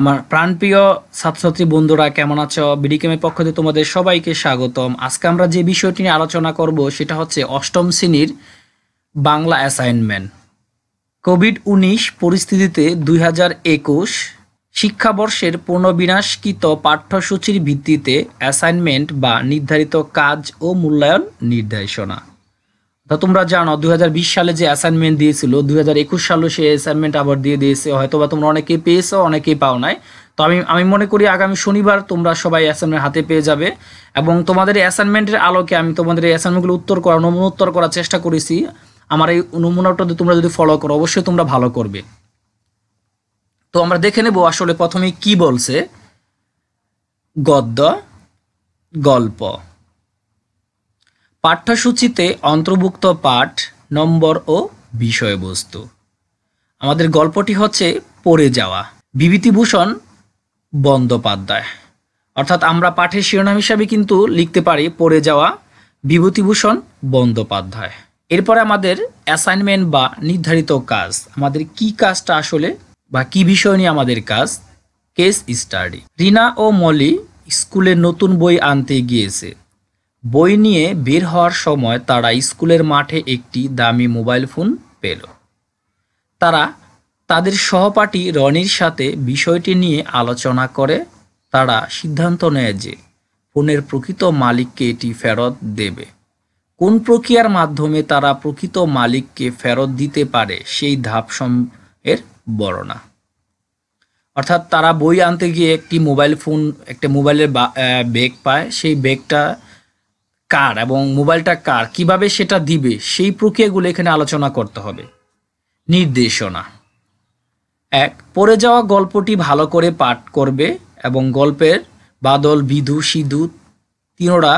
আমার প্রাণপ্রিয় ছাত্রছাত্রী বন্ধুরা কেমন আছো বিডিকেমের পক্ষ থেকে তোমাদের সবাইকে স্বাগতম আজকে আমরা যে বিষয়টি নিয়ে আলোচনা করব সেটা হচ্ছে অষ্টম শ্রেণীর বাংলা অ্যাসাইনমেন্ট কোভিড উনিশ পরিস্থিতিতে দুই হাজার একুশ শিক্ষাবর্ষের পুনর্বিনাশকৃত পাঠ্যসূচির ভিত্তিতে অ্যাসাইনমেন্ট বা নির্ধারিত কাজ ও মূল্যায়ন নির্দেশনা তা তোমরা জানো দুই সালে যে অ্যাসাইনমেন্ট দিয়েছিল দু একুশ সালে সে অ্যাসাইনমেন্ট আবার দিয়ে দিয়েছে হয়তো বা তোমরা অনেকে পেয়েছো অনেকেই পাও নাই তো আমি আমি মনে করি আগামী শনিবার তোমরা সবাই অ্যাসাইনমেন্ট হাতে পেয়ে যাবে এবং তোমাদের অ্যাসাইনমেন্টের আলোকে আমি তোমাদের এই অ্যাসাইনমেন্টগুলো উত্তর করা নমুনা উত্তর করার চেষ্টা করেছি আমার এই নমুনাটা তোমরা যদি ফলো করো অবশ্যই তোমরা ভালো করবে তো আমরা দেখে নেব আসলে প্রথমে কি বলছে গদ্য গল্প পাঠ্যসূচিতে অন্তর্ভুক্ত পাঠ নম্বর ও বিষয়বস্তু আমাদের গল্পটি হচ্ছে পড়ে যাওয়া বিভূতিভূষণ বন্দ্যোপাধ্যায় অর্থাৎ আমরা পাঠের শিরোনাম হিসাবে কিন্তু লিখতে পারি পড়ে যাওয়া বিভূতিভূষণ বন্দ্যোপাধ্যায় এরপরে আমাদের অ্যাসাইনমেন্ট বা নির্ধারিত কাজ আমাদের কি কাজটা আসলে বা কি বিষয় নিয়ে আমাদের কাজ কেস স্টাডি রিনা ও মলি স্কুলে নতুন বই আনতে গিয়েছে বই নিয়ে বের হওয়ার সময় তারা স্কুলের মাঠে একটি দামি মোবাইল ফোন পেল তারা তাদের সহপাঠী রনির সাথে বিষয়টি নিয়ে আলোচনা করে তারা সিদ্ধান্ত নেয় যে ফোনের প্রকৃত মালিককে এটি ফেরত দেবে কোন প্রক্রিয়ার মাধ্যমে তারা প্রকৃত মালিককে ফেরত দিতে পারে সেই ধাপ এর বর্ণনা অর্থাৎ তারা বই আনতে গিয়ে একটি মোবাইল ফোন একটা মোবাইলের ব্যাগ পায় সেই ব্যাগটা কার এবং মোবাইলটা কার কিভাবে সেটা দিবে সেই প্রক্রিয়াগুলো এখানে আলোচনা করতে হবে নির্দেশনা এক পড়ে যাওয়া গল্পটি ভালো করে পাঠ করবে এবং গল্পের বাদল বিধু সিধু তিনোরা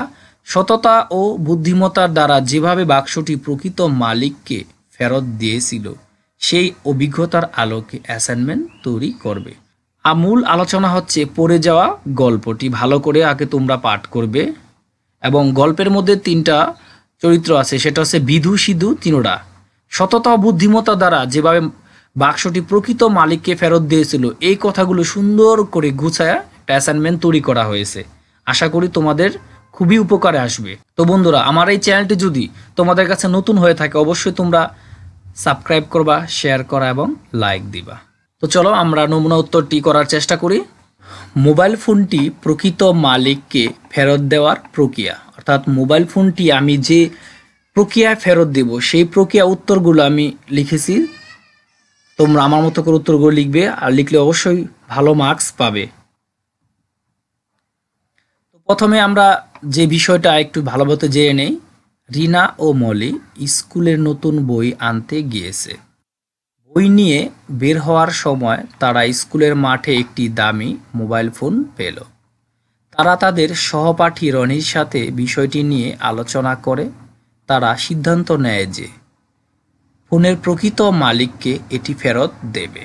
সততা ও বুদ্ধিমতার দ্বারা যেভাবে বাক্সটি প্রকৃত মালিককে ফেরত দিয়েছিল সেই অভিজ্ঞতার আলোকে অ্যাসাইনমেন্ট তৈরি করবে আর মূল আলোচনা হচ্ছে পড়ে যাওয়া গল্পটি ভালো করে আগে তোমরা পাঠ করবে এবং গল্পের মধ্যে তিনটা চরিত্র আছে সেটা হচ্ছে বিধু সিধু তিনোড়া সততা বুদ্ধিমতা দ্বারা যেভাবে বাক্সটি প্রকৃত মালিককে ফেরত দিয়েছিল এই কথাগুলো সুন্দর করে গুছায়া একটা অ্যাসাইনমেন্ট তৈরি করা হয়েছে আশা করি তোমাদের খুবই উপকারে আসবে তো বন্ধুরা আমার এই চ্যানেলটি যদি তোমাদের কাছে নতুন হয়ে থাকে অবশ্যই তোমরা সাবস্ক্রাইব করবা শেয়ার করা এবং লাইক দিবা তো চলো আমরা নমুনা উত্তরটি করার চেষ্টা করি মোবাইল ফোনটি প্রকৃত মালিককে ফেরত দেওয়ার প্রক্রিয়া অর্থাৎ মোবাইল ফোনটি আমি যে প্রক্রিয়ায় ফেরত দেব সেই প্রক্রিয়া উত্তরগুলো আমি লিখেছি তোমরা আমার মতো করে উত্তরগুলো লিখবে আর লিখলে অবশ্যই ভালো মার্কস পাবে প্রথমে আমরা যে বিষয়টা একটু ভালোমতো জেনে নেই রিনা ও মলি স্কুলের নতুন বই আনতে গিয়েছে বই নিয়ে বের হওয়ার সময় তারা স্কুলের মাঠে একটি দামি মোবাইল ফোন পেল তারা তাদের সহপাঠী রনির সাথে বিষয়টি নিয়ে আলোচনা করে তারা সিদ্ধান্ত নেয় যে ফোনের প্রকৃত মালিককে এটি ফেরত দেবে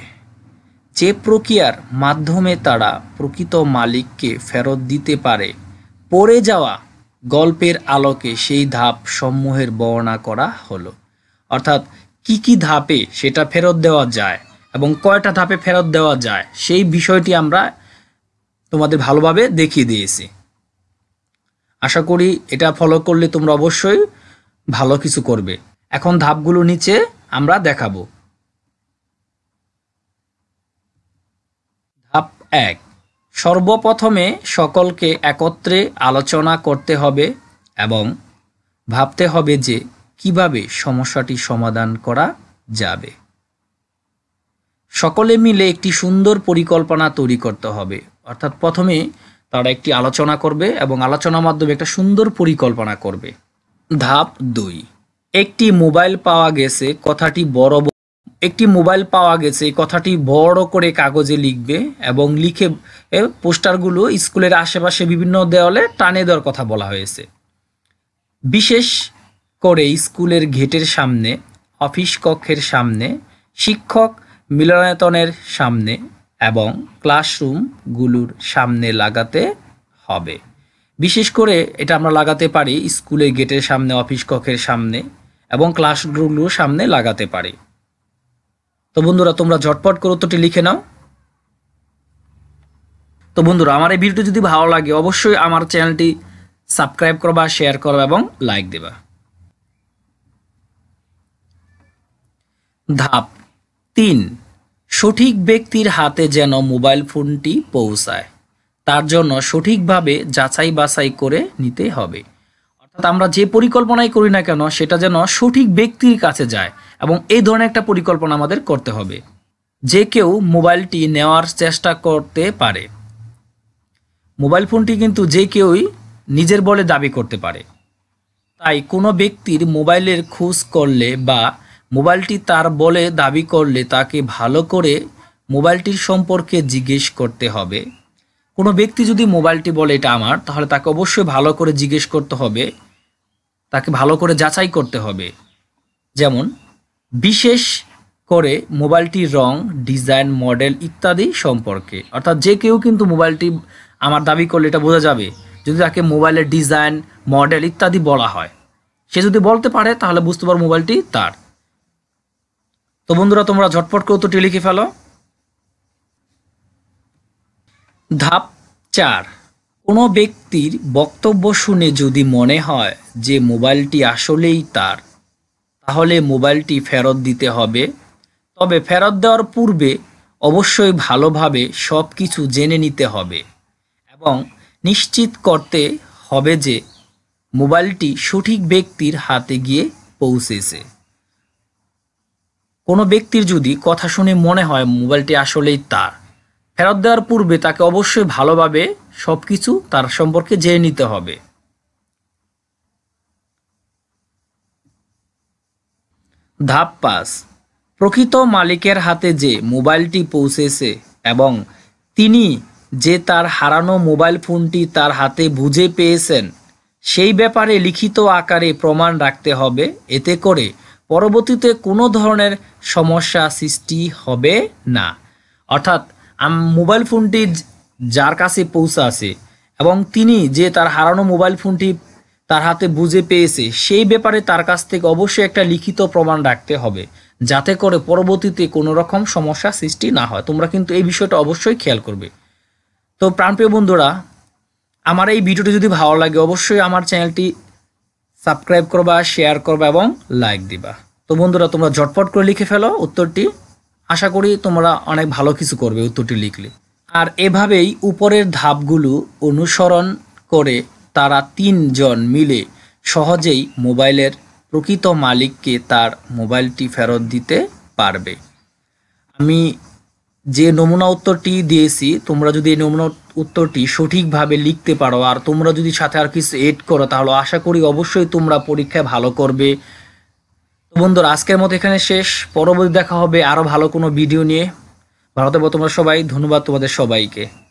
যে প্রক্রিয়ার মাধ্যমে তারা প্রকৃত মালিককে ফেরত দিতে পারে পড়ে যাওয়া গল্পের আলোকে সেই ধাপ সমূহের বর্ণনা করা হলো অর্থাৎ কি কি ধাপে সেটা ফেরত দেওয়া যায় এবং কয়টা ধাপে ফেরত দেওয়া যায় সেই বিষয়টি আমরা তোমাদের ভালোভাবে দেখিয়ে দিয়েছি আশা করি এটা ফলো করলে তোমরা অবশ্যই ভালো কিছু করবে এখন ধাপগুলো নিচে আমরা দেখাবো ধাপ এক সর্বপ্রথমে সকলকে একত্রে আলোচনা করতে হবে এবং ভাবতে হবে যে কিভাবে সমস্যাটি সমাধান করা যাবে সকলে মিলে একটি সুন্দর পরিকল্পনা তৈরি করতে হবে অর্থাৎ প্রথমে তারা একটি আলোচনা করবে এবং আলোচনার মাধ্যমে একটা সুন্দর পরিকল্পনা করবে ধাপ দুই একটি মোবাইল পাওয়া গেছে কথাটি বড় একটি মোবাইল পাওয়া গেছে কথাটি বড় করে কাগজে লিখবে এবং লিখে পোস্টারগুলো স্কুলের আশেপাশে বিভিন্ন দেওয়ালে টানে দেওয়ার কথা বলা হয়েছে বিশেষ করে স্কুলের গেটের সামনে অফিস কক্ষের সামনে শিক্ষক মিলনায়তনের সামনে এবং ক্লাসরুমগুলোর সামনে লাগাতে হবে বিশেষ করে এটা আমরা লাগাতে পারি স্কুলের গেটের সামনে অফিস কক্ষের সামনে এবং ক্লাসরুমগুলোর সামনে লাগাতে পারি তো বন্ধুরা তোমরা ঝটপট করে লিখে নাও তো বন্ধুরা আমার এই ভিডিওটি যদি ভালো লাগে অবশ্যই আমার চ্যানেলটি সাবস্ক্রাইব করবা শেয়ার করবা এবং লাইক দেবা ধাপ তিন সঠিক ব্যক্তির হাতে যেন মোবাইল ফোনটি পৌঁছায় তার জন্য সঠিকভাবে যাচাই বাছাই করে নিতে হবে অর্থাৎ আমরা যে পরিকল্পনাই করি না কেন সেটা যেন সঠিক ব্যক্তির কাছে যায় এবং এই ধরনের একটা পরিকল্পনা আমাদের করতে হবে যে কেউ মোবাইলটি নেওয়ার চেষ্টা করতে পারে মোবাইল ফোনটি কিন্তু যে কেউই নিজের বলে দাবি করতে পারে তাই কোনো ব্যক্তির মোবাইলের খোঁজ করলে বা মোবাইলটি তার বলে দাবি করলে তাকে ভালো করে মোবাইলটির সম্পর্কে জিজ্ঞেস করতে হবে কোনো ব্যক্তি যদি মোবাইলটি বলে এটা আমার তাহলে তাকে অবশ্যই ভালো করে জিজ্ঞেস করতে হবে তাকে ভালো করে যাচাই করতে হবে যেমন বিশেষ করে মোবাইলটির রং ডিজাইন মডেল ইত্যাদি সম্পর্কে অর্থাৎ যে কেউ কিন্তু মোবাইলটি আমার দাবি করলে এটা বোঝা যাবে যদি তাকে মোবাইলের ডিজাইন মডেল ইত্যাদি বলা হয় সে যদি বলতে পারে তাহলে বুঝতে পারো মোবাইলটি তার তো বন্ধুরা তোমরা ঝটপট উত্তরটি লিখে ফেলো ধাপ চার কোনো ব্যক্তির বক্তব্য শুনে যদি মনে হয় যে মোবাইলটি আসলেই তার তাহলে মোবাইলটি ফেরত দিতে হবে তবে ফেরত দেওয়ার পূর্বে অবশ্যই ভালোভাবে সব কিছু জেনে নিতে হবে এবং নিশ্চিত করতে হবে যে মোবাইলটি সঠিক ব্যক্তির হাতে গিয়ে পৌঁছেছে কোনো ব্যক্তির যদি কথা শুনে মনে হয় মোবাইলটি আসলেই তার ফেরত দেওয়ার পূর্বে তাকে অবশ্যই ভালোভাবে সব কিছু তার সম্পর্কে জেনে নিতে হবে ধাপ পাঁচ প্রকৃত মালিকের হাতে যে মোবাইলটি পৌঁছেছে এবং তিনি যে তার হারানো মোবাইল ফোনটি তার হাতে বুঝে পেয়েছেন সেই ব্যাপারে লিখিত আকারে প্রমাণ রাখতে হবে এতে করে পরবর্তীতে কোনো ধরনের সমস্যা সৃষ্টি হবে না অর্থাৎ মোবাইল ফোনটি যার কাছে আছে এবং তিনি যে তার হারানো মোবাইল ফোনটি তার হাতে বুঝে পেয়েছে সেই ব্যাপারে তার কাছ থেকে অবশ্যই একটা লিখিত প্রমাণ রাখতে হবে যাতে করে পরবর্তীতে কোনো রকম সমস্যা সৃষ্টি না হয় তোমরা কিন্তু এই বিষয়টা অবশ্যই খেয়াল করবে তো প্রাণপ্রিয় বন্ধুরা আমার এই ভিডিওটি যদি ভালো লাগে অবশ্যই আমার চ্যানেলটি সাবস্ক্রাইব করবা শেয়ার করবা এবং লাইক দিবা তো বন্ধুরা তোমরা ঝটপট করে লিখে ফেলো উত্তরটি আশা করি তোমরা অনেক ভালো কিছু করবে উত্তরটি লিখলে আর এভাবেই উপরের ধাপগুলো অনুসরণ করে তারা তিনজন মিলে সহজেই মোবাইলের প্রকৃত মালিককে তার মোবাইলটি ফেরত দিতে পারবে আমি যে নমুনা উত্তরটি দিয়েছি তোমরা যদি এই নমুনা উত্তরটি সঠিকভাবে লিখতে পারো আর তোমরা যদি সাথে আর কিছু এড করো তাহলে আশা করি অবশ্যই তোমরা পরীক্ষায় ভালো করবে তো বন্ধুরা আজকের মতো এখানে শেষ পরবর্তী দেখা হবে আরও ভালো কোনো ভিডিও নিয়ে ভালো থাকবো তোমরা সবাই ধন্যবাদ তোমাদের সবাইকে